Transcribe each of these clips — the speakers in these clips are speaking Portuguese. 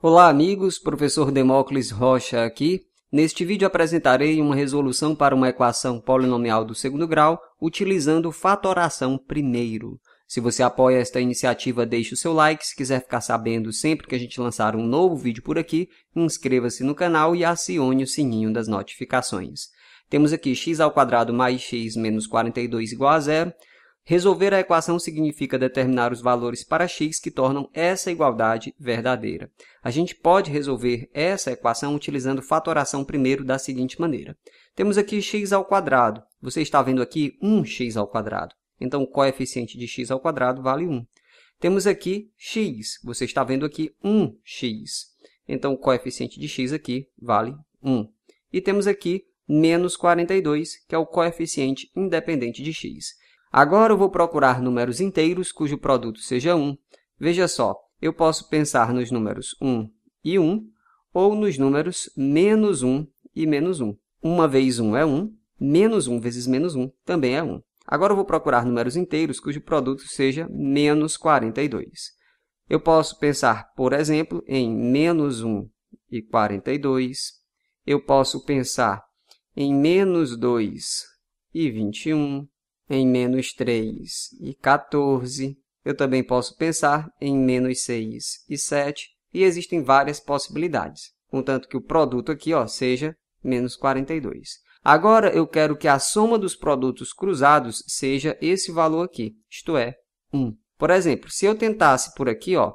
Olá, amigos. Professor Demócles Rocha aqui. Neste vídeo apresentarei uma resolução para uma equação polinomial do segundo grau utilizando fatoração primeiro. Se você apoia esta iniciativa, deixe o seu like. Se quiser ficar sabendo sempre que a gente lançar um novo vídeo por aqui, inscreva-se no canal e acione o sininho das notificações. Temos aqui x ao quadrado mais x menos 42 igual a zero. Resolver a equação significa determinar os valores para x que tornam essa igualdade verdadeira. A gente pode resolver essa equação utilizando fatoração primeiro da seguinte maneira. Temos aqui x ao quadrado. Você está vendo aqui 1x ao quadrado. Então, o coeficiente de x ao quadrado vale 1. Temos aqui x. Você está vendo aqui 1x. Então, o coeficiente de x aqui vale 1. E temos aqui menos 42, que é o coeficiente independente de x. Agora eu vou procurar números inteiros cujo produto seja 1. Veja só, eu posso pensar nos números 1 e 1 ou nos números menos 1 e menos 1. 1 vezes 1 é 1, menos 1 vezes menos 1 também é 1. Agora eu vou procurar números inteiros cujo produto seja menos 42. Eu posso pensar, por exemplo, em menos 1 e 42. Eu posso pensar em menos 2 e 21 em menos 3 e 14. Eu também posso pensar em menos 6 e 7. E existem várias possibilidades. Contanto que o produto aqui ó, seja menos 42. Agora, eu quero que a soma dos produtos cruzados seja esse valor aqui, isto é, 1. Por exemplo, se eu tentasse por aqui, ó,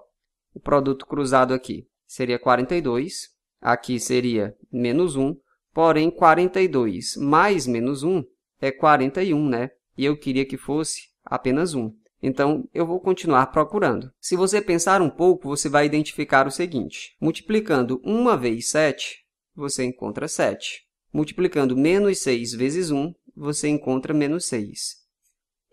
o produto cruzado aqui seria 42, aqui seria menos 1, porém 42 mais menos 1 é 41, né? e eu queria que fosse apenas um. Então, eu vou continuar procurando. Se você pensar um pouco, você vai identificar o seguinte. Multiplicando 1 vezes 7, você encontra 7. Multiplicando menos 6 vezes 1, você encontra menos 6.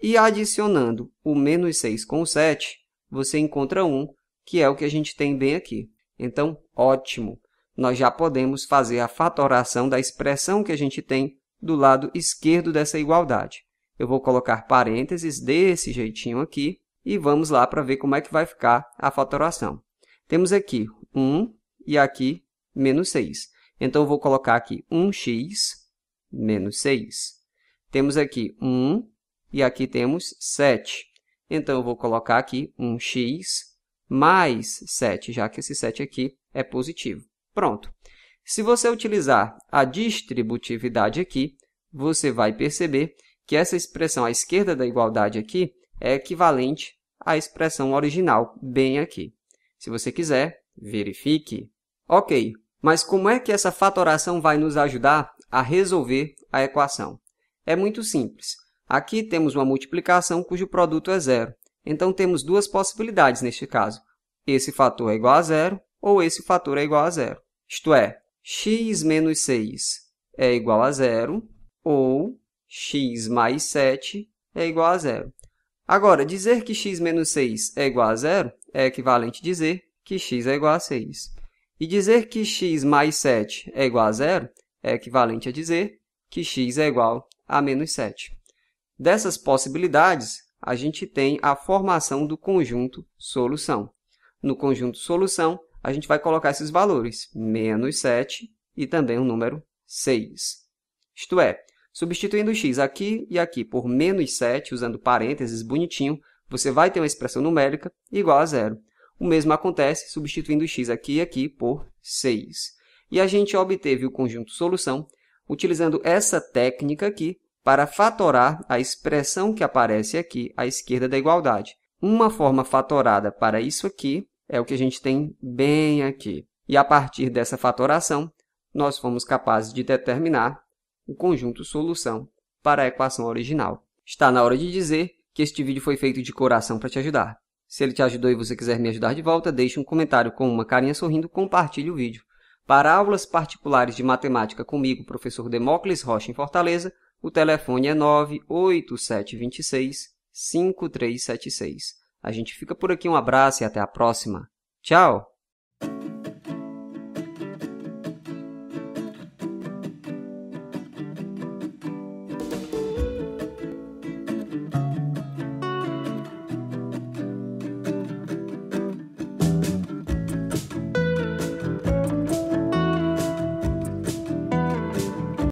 E adicionando o menos 6 com o 7, você encontra 1, que é o que a gente tem bem aqui. Então, ótimo! Nós já podemos fazer a fatoração da expressão que a gente tem do lado esquerdo dessa igualdade eu vou colocar parênteses desse jeitinho aqui e vamos lá para ver como é que vai ficar a fatoração. Temos aqui 1 e aqui menos 6. Então, eu vou colocar aqui 1x menos 6. Temos aqui 1 e aqui temos 7. Então, eu vou colocar aqui 1x mais 7, já que esse 7 aqui é positivo. Pronto. Se você utilizar a distributividade aqui, você vai perceber que essa expressão à esquerda da igualdade aqui é equivalente à expressão original, bem aqui. Se você quiser, verifique. Ok, mas como é que essa fatoração vai nos ajudar a resolver a equação? É muito simples. Aqui temos uma multiplicação cujo produto é zero. Então, temos duas possibilidades neste caso. Esse fator é igual a zero ou esse fator é igual a zero. Isto é, x menos 6 é igual a zero ou x mais 7 é igual a zero. Agora, dizer que x menos 6 é igual a zero é equivalente a dizer que x é igual a 6. E dizer que x mais 7 é igual a zero é equivalente a dizer que x é igual a menos 7. Dessas possibilidades, a gente tem a formação do conjunto solução. No conjunto solução, a gente vai colocar esses valores, menos 7 e também o número 6. Isto é, Substituindo x aqui e aqui por menos 7, usando parênteses bonitinho, você vai ter uma expressão numérica igual a zero. O mesmo acontece substituindo x aqui e aqui por 6. E a gente obteve o conjunto solução utilizando essa técnica aqui para fatorar a expressão que aparece aqui à esquerda da igualdade. Uma forma fatorada para isso aqui é o que a gente tem bem aqui. E a partir dessa fatoração, nós fomos capazes de determinar o conjunto solução para a equação original. Está na hora de dizer que este vídeo foi feito de coração para te ajudar. Se ele te ajudou e você quiser me ajudar de volta, deixe um comentário com uma carinha sorrindo, compartilhe o vídeo. Para aulas particulares de matemática comigo, professor Demócles Rocha em Fortaleza, o telefone é 98726 5376. A gente fica por aqui, um abraço e até a próxima. Tchau!